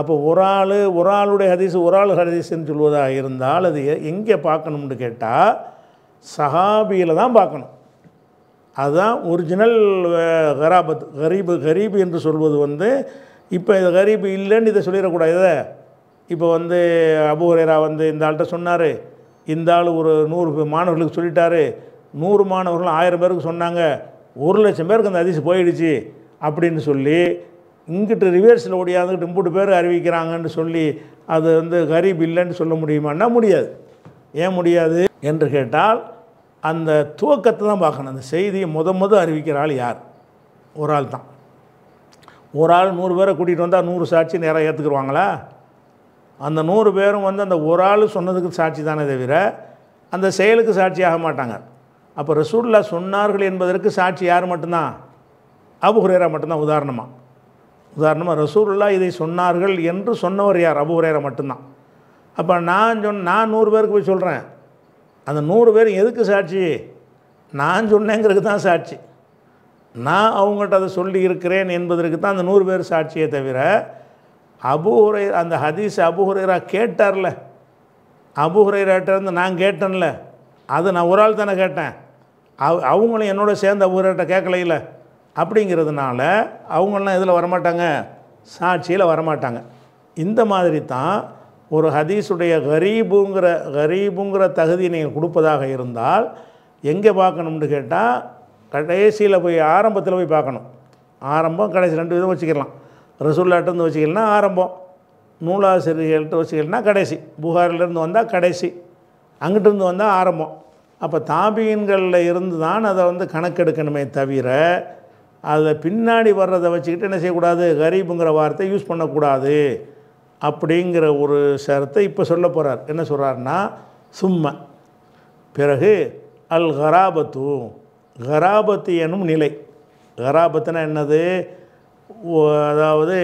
அப்போ ஒரு ஆள் ஒரு ஆளுடைய ஹதீஸ் ஒரு ஆள் ஹதீஸ்ன்னு சொல்வதாக இருந்தால் அது எங்கே பார்க்கணும்னு கேட்டால் சஹாபியில் தான் பார்க்கணும் அதுதான் ஒரிஜினல் கராபத் கரீபு கரீபு என்று சொல்வது வந்து இப்போ இது கரீபு இல்லைன்னு இதை சொல்லிடக்கூடாது இதை இப்போ வந்து அபுஹரேரா வந்து இந்த ஆள்கிட்ட சொன்னார் இந்த ஆள் ஒரு நூறு மாணவர்களுக்கு சொல்லிட்டாரு நூறு மாணவர்கள் ஆயிரம் பேருக்கு சொன்னாங்க ஒரு லட்சம் பேருக்கு அந்த அதிசயம் போயிடுச்சு அப்படின்னு சொல்லி இங்கிட்டு ரிவர்ஸில் ஓடியாந்துக்கிட்டு மூட்டு பேர் அறிவிக்கிறாங்கன்னு சொல்லி அது வந்து கரீப் இல்லைன்னு சொல்ல முடியுமான்னா முடியாது ஏன் முடியாது என்று கேட்டால் அந்த துவக்கத்தை தான் பார்க்கணும் அந்த செய்தியை முத முத அறிவிக்கிற ஆள் யார் ஒரு ஆள் தான் ஒரு ஆள் நூறு பேரை கூட்டிகிட்டு வந்தால் நூறு சாட்சி நேராக ஏற்றுக்குருவாங்களா அந்த நூறு பேரும் வந்து அந்த ஒரு ஆள் சொன்னதுக்கு சாட்சி தானே தவிர அந்த செயலுக்கு சாட்சியாக மாட்டாங்க அப்போ ரசூல்லா சொன்னார்கள் என்பதற்கு சாட்சி யார் மட்டும்தான் அபுஹுரேரா மட்டும்தான் உதாரணமாக உதாரணமாக ரசூல்லா இதை சொன்னார்கள் என்று சொன்னவர் யார் அபுஹுரேரா மட்டும்தான் அப்போ நான் சொன்ன நான் நூறு பேருக்கு போய் சொல்கிறேன் அந்த நூறு பேர் எதுக்கு சாட்சி நான் சொன்னேங்கிறதுக்கு தான் சாட்சி நான் அவங்ககிட்ட அதை சொல்லி இருக்கிறேன் என்பதற்கு தான் அந்த நூறு பேர் சாட்சியை தவிர அபுஹுரை அந்த ஹதீஸ் அபுஹுரைரா கேட்டார்ல இருந்து நான் கேட்டேன்ல அது நான் ஒரு ஆள் தானே கேட்டேன் அவ் அவங்களும் என்னோட சேர்ந்து அபுஹுரைட்ட கேட்கலையில அப்படிங்கிறதுனால அவங்களாம் இதில் வரமாட்டாங்க சாட்சியில் வரமாட்டாங்க இந்த மாதிரி தான் ஒரு ஹதீஸுடைய கரீபுங்கிற கரீபுங்கிற தகுதி நீங்கள் கொடுப்பதாக இருந்தால் எங்கே பார்க்கணும்னு கேட்டால் கடைசியில் போய் ஆரம்பத்தில் போய் பார்க்கணும் ஆரம்பம் கடைசி ரெண்டு விதம் வச்சுக்கலாம் ரசூல்லாட்டிருந்து வச்சுக்கலாம் ஆரம்பம் நூலாசிரியர்கள்ட்ட வச்சுக்கலாம் கடைசி புகாரிலேருந்து வந்தால் கடைசி அங்கிட்டிருந்து வந்தால் ஆரம்பம் அப்போ தாபியன்களில் இருந்து தான் அதை வந்து கணக்கெடுக்கணுமே தவிர அதில் பின்னாடி வர்றதை வச்சுக்கிட்டு என்ன செய்யக்கூடாது கரீபுங்கிற வார்த்தை யூஸ் பண்ணக்கூடாது அப்படிங்கிற ஒரு சரத்தை இப்போ சொல்ல போகிறார் என்ன சொல்கிறார்னா சும்ம பிறகு அல் ஹராபத்து ஹராபத்து எனும் நிலை ஹராபத்துனா என்னது அதாவது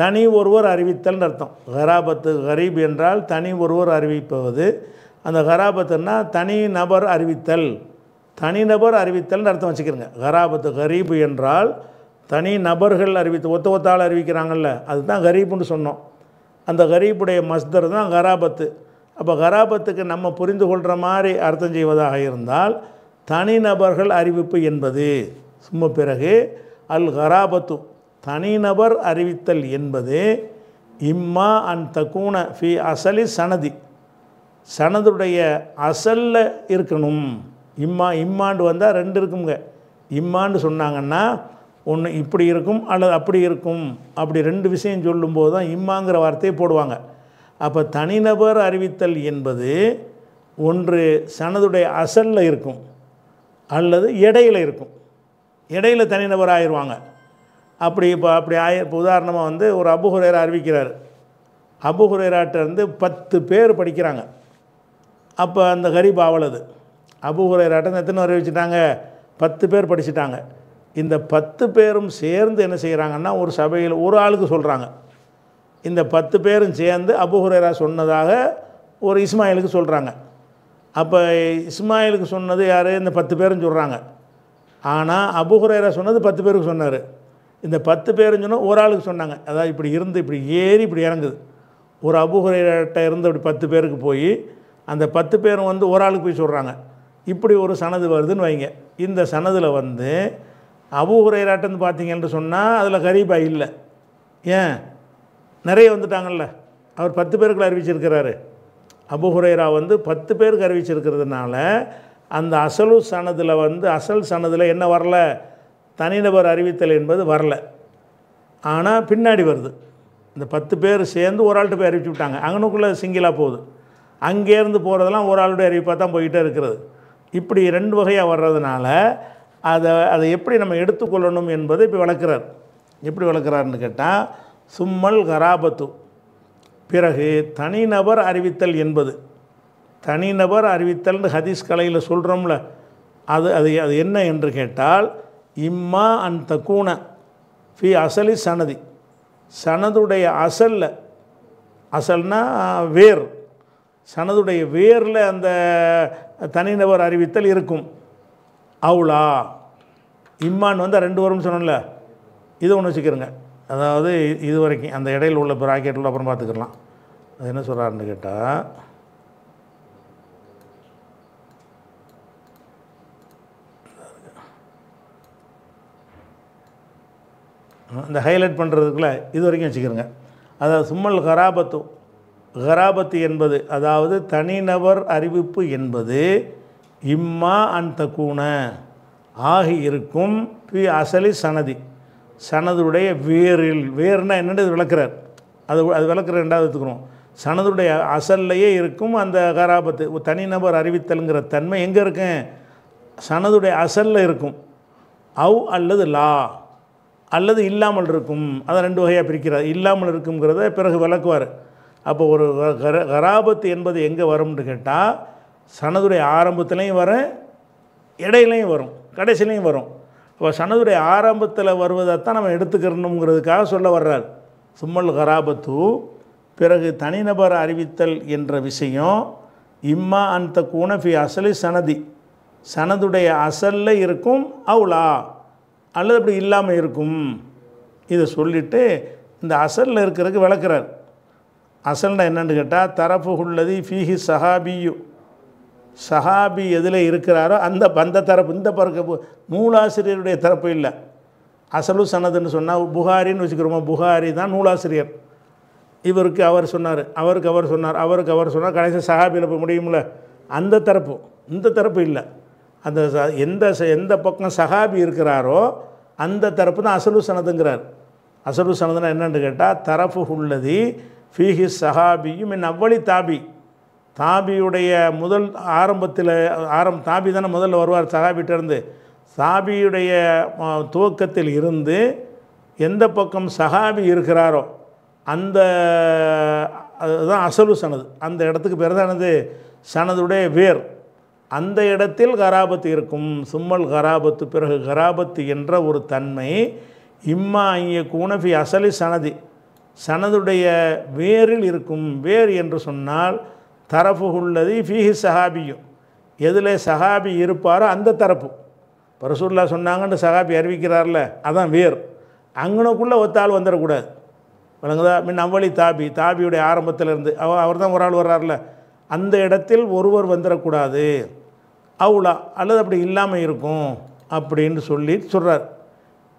தனி ஒருவர் அறிவித்தல்னு அர்த்தம் ஹராபத்து கரீப் என்றால் தனி ஒருவர் அறிவிப்பது அந்த ஹராபத்துன்னா தனி நபர் அறிவித்தல் தனிநபர் அறிவித்தல்னு அர்த்தம் வச்சுக்கிறோங்க கராபத்து கரீபு என்றால் தனி நபர்கள் அறிவித்து ஒத்த ஒத்தால் அறிவிக்கிறாங்கல்ல அதுதான் கரீபுன்னு சொன்னோம் அந்த கரீபுடைய மஸ்தர் தான் கராபத்து அப்போ கராபத்துக்கு நம்ம புரிந்து கொள்கிற மாதிரி அர்த்தம் செய்வதாக இருந்தால் தனிநபர்கள் அறிவிப்பு என்பது சும்மா பிறகு அல் கராபத்து தனிநபர் அறிவித்தல் என்பது இம்மா அன் தக்கூன ஃபி அசலி சனதி சனதுடைய அசலில் இருக்கணும் இம்மா இம்மாண்டு வந்தால் ரெண்டு இருக்குங்க இம்மாண்டு சொன்னாங்கன்னா ஒன்று இப்படி இருக்கும் அல்லது அப்படி இருக்கும் அப்படி ரெண்டு விஷயம் சொல்லும்போது தான் இம்மாங்கிற வார்த்தையை போடுவாங்க அப்போ தனிநபர் அறிவித்தல் என்பது ஒன்று சனதுடைய அசலில் இருக்கும் அல்லது இடையில் இருக்கும் இடையில் தனிநபர் ஆயிடுவாங்க அப்படி இப்போ அப்படி ஆய இப்போ உதாரணமாக வந்து ஒரு அபுஹுரேரா அறிவிக்கிறார் வந்து பத்து பேர் படிக்கிறாங்க அப்போ அந்த கரீப் அவளது அபுஹுரேராட்டம் எத்தனை அறிவிச்சிட்டாங்க பத்து பேர் படிச்சுட்டாங்க இந்த பத்து பேரும் சேர்ந்து என்ன செய்கிறாங்கன்னா ஒரு சபையில் ஒரு ஆளுக்கு சொல்கிறாங்க இந்த பத்து பேரும் சேர்ந்து அபுஹுரேரா சொன்னதாக ஒரு இஸ்மாயிலுக்கு சொல்கிறாங்க அப்போ இஸ்மாயிலுக்கு சொன்னது யார் இந்த பத்து பேரும் சொல்கிறாங்க ஆனால் அபுஹுரேரா சொன்னது பத்து பேருக்கு சொன்னார் இந்த பத்து பேரும் சொன்னால் ஒரு ஆளுக்கு சொன்னாங்க அதாவது இப்படி இருந்து இப்படி ஏறி இப்படி இறங்குது ஒரு அபுஹுரேட்ட இருந்து அப்படி பத்து பேருக்கு போய் அந்த பத்து பேரும் வந்து ஒரு ஆளுக்கு போய் சொல்கிறாங்க இப்படி ஒரு சனது வருதுன்னு வைங்க இந்த சனதில் வந்து அபு உரையராட்டன்னு பார்த்தீங்கன்னு சொன்னால் அதில் கரீபா இல்லை ஏன் நிறைய வந்துட்டாங்கல்ல அவர் பத்து பேருக்கு அறிவிச்சிருக்கிறாரு அபு ஹுரேரா வந்து பத்து பேருக்கு அறிவிச்சிருக்கிறதுனால அந்த அசலு சனதில் வந்து அசல் சனதில் என்ன வரல தனிநபர் அறிவித்தல் என்பது வரல ஆனால் பின்னாடி வருது இந்த பத்து பேர் சேர்ந்து ஒரு ஆள்கிட்ட போய் அறிவிச்சு விட்டாங்க அங்கனுக்குள்ளே சிங்கிளாக போகுது அங்கேருந்து போகிறதெல்லாம் ஒரு ஆளுடைய அறிவிப்பாக தான் போய்கிட்டே இருக்கிறது இப்படி ரெண்டு வகையாக வர்றதுனால அதை அதை எப்படி நம்ம எடுத்துக்கொள்ளணும் என்பதை இப்போ வளர்க்குறார் எப்படி வளர்க்குறாருன்னு கேட்டால் சும்மல் கராபத்து பிறகு தனிநபர் அறிவித்தல் என்பது தனிநபர் அறிவித்தல்னு ஹதீஸ் கலையில் சொல்கிறோம்ல அது அது அது என்ன என்று கேட்டால் இம்மா அந்த கூண ஃபி அசலி சனதி சனதுடைய அசலில் அசல்னா வேர் சனதுடைய வேரில் அந்த தனிநபர் அறிவித்தல் இருக்கும் அவுலா இம்மான் வந்து ரெண்டு வரும்னு சொன்னோம்ல இது ஒன்று வச்சுக்கிறோங்க அதாவது இது வரைக்கும் அந்த இடையில் உள்ள ப்ராக்கெட்டில் அப்புறம் பார்த்துக்கலாம் அது என்ன சொல்கிறாருன்னு கேட்டால் இந்த ஹைலைட் பண்ணுறதுக்குள்ள இது வரைக்கும் வச்சுக்கிறோங்க அதாவது சும்மல் கராபத்து கராபத்து என்பது அதாவது தனிநபர் அறிவிப்பு என்பது இம்மா அந்த கூண ஆகி இருக்கும் பி அசலி சனதி சனதுடைய வேரில் வேர்னா என்னென்னு விளக்குறார் அது அது விளக்குற ரெண்டாவது எடுத்துக்கிறோம் சனதுடைய அசல்லையே இருக்கும் அந்த கராபத்து தனிநபர் அறிவித்தலுங்கிற தன்மை எங்கே இருக்கேன் சனதுடைய அசலில் இருக்கும் அவ் அல்லது லா அல்லது இல்லாமல் இருக்கும் அதை ரெண்டு வகையாக பிரிக்கிறார் இல்லாமல் இருக்குங்கிறத பிறகு விளக்குவார் அப்போ ஒரு கராபத்து என்பது எங்கே வரும்னு கேட்டால் சனதுடைய ஆரம்பத்துலேயும் வர இடையிலையும் வரும் கடைசிலையும் வரும் இப்போ சனதுடைய ஆரம்பத்தில் வருவதைத்தான் நம்ம எடுத்துக்கிறணுங்கிறதுக்காக சொல்ல வர்றார் சும்மல் கராபத்து பிறகு தனிநபர் அறிவித்தல் என்ற விஷயம் இம்மா அந்த கூணஃபி அசலி சனதி சனதுடைய அசலில் இருக்கும் அவுளா அல்லது அப்படி இல்லாமல் இருக்கும் இதை சொல்லிவிட்டு இந்த அசலில் இருக்கிறதுக்கு விளக்குறார் அசல்னா என்னென்னு கேட்டால் தரப்பு உள்ளதி ஃபீஹி சஹாபியு சஹாபி எதில் இருக்கிறாரோ அந்த அந்த தரப்பு இந்த பறக்க நூலாசிரியருடைய தரப்பு இல்லை அசலு சனதுன்னு சொன்னால் புகாரின்னு வச்சுக்கிறோமா புகாரி தான் நூலாசிரியர் இவருக்கு அவர் சொன்னார் அவருக்கு அவர் சொன்னார் அவருக்கு அவர் சொன்னார் கடைசி சஹாபியில் போய் முடியும்ல அந்த தரப்பு இந்த தரப்பு இல்லை அந்த எந்த எந்த பக்கம் சஹாபி இருக்கிறாரோ அந்த தரப்பு தான் அசலு சனதுங்கிறார் அசலு சனதுன்னா என்னென்னு கேட்டால் தரப்பு உள்ளதி ஃபீஹி சஹாபியும் என் அவ்வளி தாபி தாபியுடைய முதல் ஆரம்பத்தில் ஆரம் தாபி தானே முதல்ல வருவார் சகாபிட்டேருந்து சாபியுடைய துவக்கத்தில் இருந்து எந்த பக்கம் சகாபி இருக்கிறாரோ அந்த அதுதான் அசலு சனது அந்த இடத்துக்கு பேர் தான் எனது சனதுடைய வேர் அந்த இடத்தில் கராபத்து இருக்கும் சும்மல் கராபத்து பிறகு கராபத்து என்ற ஒரு தன்மை இம்மா ஐய கூணஃபி அசலி சனதி சனதுடைய வேரில் இருக்கும் வேர் என்று சொன்னால் தரப்பு உள்ளது ஃபீஹி சஹாபியும் எதில் சஹாபி இருப்பாரோ அந்த தரப்பு பரசூர்லா சொன்னாங்கன்னு சஹாபி அறிவிக்கிறார்ல அதான் வேர் ஒத்த ஆள் வந்துடக்கூடாது விளங்குதா மின் அவ்வளி தாபி தாபியுடைய ஆரம்பத்திலேருந்து அவ அவர் தான் ஒரு ஆள் வர்றார்ல அந்த இடத்தில் ஒருவர் வந்துடக்கூடாது அவ்வளோ அல்லது அப்படி இல்லாமல் இருக்கும் அப்படின்னு சொல்லி சொல்கிறார்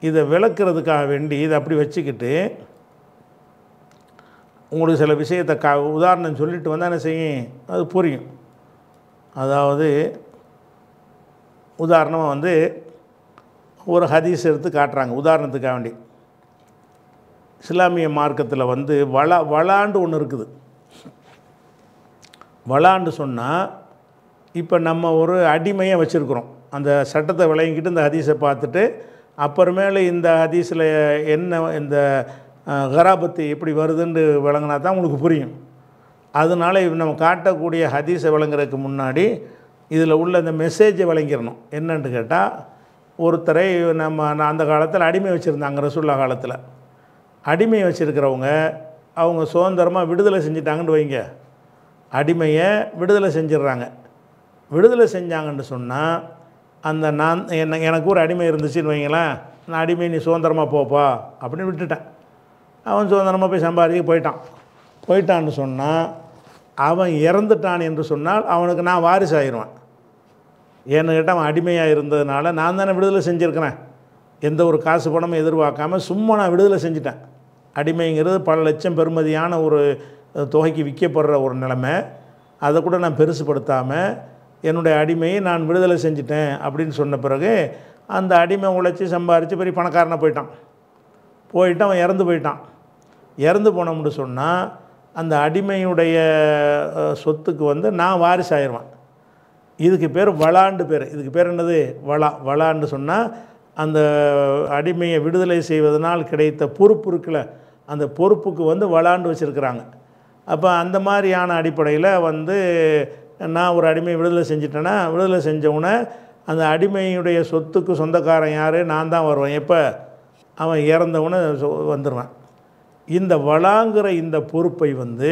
இதை விளக்குறதுக்காக வேண்டி இதை அப்படி வச்சுக்கிட்டு உங்களுக்கு சில விஷயத்தை கா உதாரணம் சொல்லிட்டு வந்தால் என்ன செய்யும் அது புரியும் அதாவது உதாரணமாக வந்து ஒரு ஹதீஸ் எடுத்து காட்டுறாங்க உதாரணத்துக்காக வேண்டி இஸ்லாமிய மார்க்கத்தில் வந்து வள வளாண்டு ஒன்று இருக்குது வளாண்டு சொன்னால் இப்போ நம்ம ஒரு அடிமையை வச்சுருக்குறோம் அந்த சட்டத்தை விளங்கிக்கிட்டு இந்த ஹதீஸை பார்த்துட்டு அப்புறமேலே இந்த ஹதீஸில் என்ன இந்த கராபத்து எப்படி வருதுன்னு விளங்கினா தான் உங்களுக்கு புரியும் அதனால் நம்ம காட்டக்கூடிய ஹதீஸை விளங்குறதுக்கு முன்னாடி இதில் உள்ள இந்த மெசேஜை விளங்கிடணும் என்னென்னு கேட்டால் ஒருத்தரை நம்ம அந்த காலத்தில் அடிமை வச்சுருந்தாங்க ரசுல்லா காலத்தில் அடிமை வச்சுருக்கிறவங்க அவங்க சுதந்திரமாக விடுதலை செஞ்சிட்டாங்கன்னு வைங்க அடிமையை விடுதலை செஞ்சிடுறாங்க விடுதலை செஞ்சாங்கன்னு சொன்னால் அந்த நான் என்ன எனக்கு ஒரு அடிமை இருந்துச்சுன்னு வைங்களேன் நான் அடிமை நீ சுதந்திரமாக போப்பா அப்படின்னு விட்டுட்டேன் அவன் சுதந்திரமாக போய் சம்பாதிக்க போயிட்டான் போயிட்டான்னு சொன்னால் அவன் இறந்துட்டான் என்று சொன்னால் அவனுக்கு நான் வாரிசு ஆயிடுவேன் ஏன்னு கேட்டால் அவன் அடிமையாக இருந்ததுனால நான் தானே விடுதலை செஞ்சுருக்கிறேன் எந்த ஒரு காசு பணமும் எதிர்பார்க்காம சும்மா நான் விடுதலை செஞ்சுட்டேன் அடிமைங்கிறது பல லட்சம் பெருமதியான ஒரு தொகைக்கு விற்கப்படுற ஒரு நிலைமை அதை கூட நான் பெருசுப்படுத்தாமல் என்னுடைய அடிமையை நான் விடுதலை செஞ்சுட்டேன் அப்படின்னு சொன்ன பிறகு அந்த அடிமை உழைச்சி சம்பாரித்து பெரிய பணக்காரனை போயிட்டான் போயிட்டு அவன் இறந்து போயிட்டான் இறந்து போனோம்னு சொன்னால் அந்த அடிமையுடைய சொத்துக்கு வந்து நான் வாரிசு ஆயிடுவேன் இதுக்கு பேர் வளாண்டு பேர் இதுக்கு பேர் என்னது வளா வளான்னு சொன்னால் அந்த அடிமையை விடுதலை செய்வதனால் கிடைத்த பொறுப்பு இருக்கில்ல அந்த பொறுப்புக்கு வந்து வளாண்டு வச்சுருக்கிறாங்க அப்போ அந்த மாதிரியான அடிப்படையில் வந்து நான் ஒரு அடிமையை விடுதலை செஞ்சிட்டேன்னா விடுதலை செஞ்சவுடனே அந்த அடிமையுடைய சொத்துக்கு சொந்தக்காரன் யார் நான் தான் வருவேன் எப்போ அவன் இறந்தவுடனே வந்துடுவேன் இந்த வளாங்கிற இந்த பொறுப்பை வந்து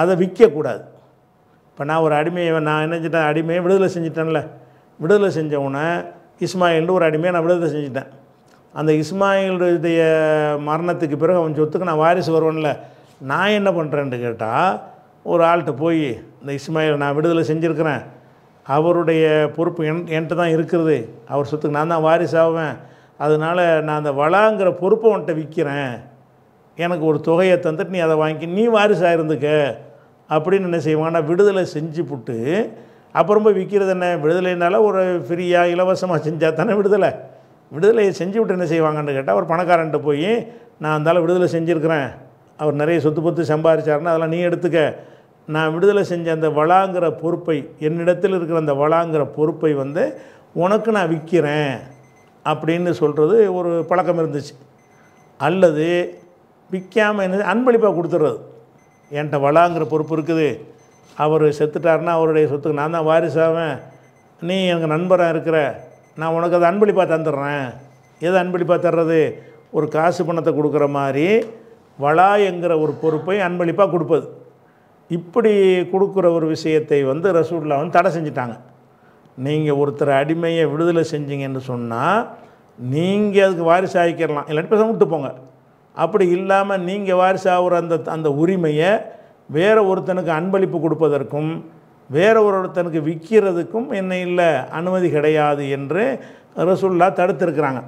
அதை விற்கக்கூடாது இப்போ நான் ஒரு அடிமையை நான் என்ன செஞ்சிட்டேன் அடிமையை விடுதலை செஞ்சிட்டேன்ல விடுதலை செஞ்சவுடனே இஸ்மாயில்னு ஒரு அடிமையை நான் விடுதலை செஞ்சிட்டேன் அந்த இஸ்மாயிலுடைய மரணத்துக்கு பிறகு அவன் சொத்துக்கு நான் வாரிசு வருவேன்ல நான் என்ன பண்ணுறேன்னு கேட்டால் ஒரு ஆள்கிட்ட போய் இந்த இஸ்மாயில் நான் விடுதலை செஞ்சுருக்கிறேன் அவருடைய பொறுப்பு என் என்கிட்ட தான் இருக்கிறது அவர் சொத்துக்கு நான் தான் வாரிசாகுவேன் அதனால் நான் அந்த வளாங்கிற பொறுப்பை அவன்கிட்ட விற்கிறேன் எனக்கு ஒரு தொகையை தந்துட்டு நீ அதை வாங்கி நீ வாரிசாக இருந்துக்க அப்படின்னு என்ன செய்வான்னா விடுதலை செஞ்சு புட்டு அப்புறம் போய் விற்கிறது என்ன விடுதலைனால ஒரு ஃப்ரீயாக இலவசமாக செஞ்சால் தானே விடுதலை விடுதலையை செஞ்சு விட்டு என்ன செய்வாங்கன்னு கேட்டால் அவர் பணக்காரன்ட்டு போய் நான் அந்தாலும் விடுதலை செஞ்சுருக்கிறேன் அவர் நிறைய சொத்து பொத்து சம்பாதிச்சாருன்னா அதெல்லாம் நீ எடுத்துக்க நான் விடுதலை செஞ்ச அந்த வளாங்கிற பொறுப்பை என்னிடத்தில் இருக்கிற அந்த வளாங்கிற பொறுப்பை வந்து உனக்கு நான் விற்கிறேன் அப்படின்னு சொல்கிறது ஒரு பழக்கம் இருந்துச்சு அல்லது பிக்காமல் என்ன அன்பளிப்பாக கொடுத்துட்றது என்கிட்ட வளாங்கிற பொறுப்பு இருக்குது அவர் செத்துட்டாருன்னா அவருடைய சொத்துக்கு நான் தான் வாரிசாவேன் நீ எங்கள் நண்பராக இருக்கிற நான் உனக்கு அதை அன்பளிப்பாக தந்துடுறேன் எது அன்பளிப்பாக தர்றது ஒரு காசு பணத்தை கொடுக்குற மாதிரி வளா என்கிற ஒரு பொறுப்பை அன்பளிப்பாக கொடுப்பது இப்படி கொடுக்குற ஒரு விஷயத்தை வந்து ரசூல்லா வந்து தடை செஞ்சிட்டாங்க நீங்கள் ஒருத்தர் அடிமையை விடுதலை செஞ்சீங்கன்னு சொன்னால் நீங்கள் அதுக்கு வாரிசு ஆகிக்கிறலாம் இல்லாட்டி பேச விட்டுப்போங்க போங்க அப்படி இல்லாமல் நீங்கள் வாரிசாகிற அந்த அந்த உரிமையை வேறு ஒருத்தனுக்கு அன்பளிப்பு கொடுப்பதற்கும் வேற ஒருத்தனுக்கு விற்கிறதுக்கும் என்ன இல்லை அனுமதி கிடையாது என்று ரசுல்லா தடுத்திருக்கிறாங்க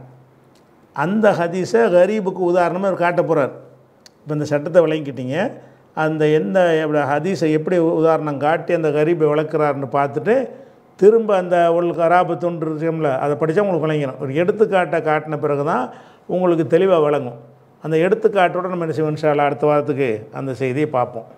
அந்த ஹதீஸை கரீபுக்கு உதாரணமாக அவர் காட்ட போகிறார் இப்போ இந்த சட்டத்தை விளங்கிக்கிட்டீங்க அந்த எந்த ஹதீஸை எப்படி உதாரணம் காட்டி அந்த கரீபை விளக்குறாருன்னு பார்த்துட்டு திரும்ப அந்த உங்களுக்கு கராபத்துன்ற விஷயம்ல அதை படித்தா உங்களுக்கு விளங்கிடும் ஒரு எடுத்துக்காட்டை காட்டின பிறகு தான் உங்களுக்கு தெளிவாக விளங்கும் அந்த எடுத்துக்காட்டோடு நம்ம என்ன செய்வோம் அடுத்த வாரத்துக்கு அந்த செய்தியை பார்ப்போம்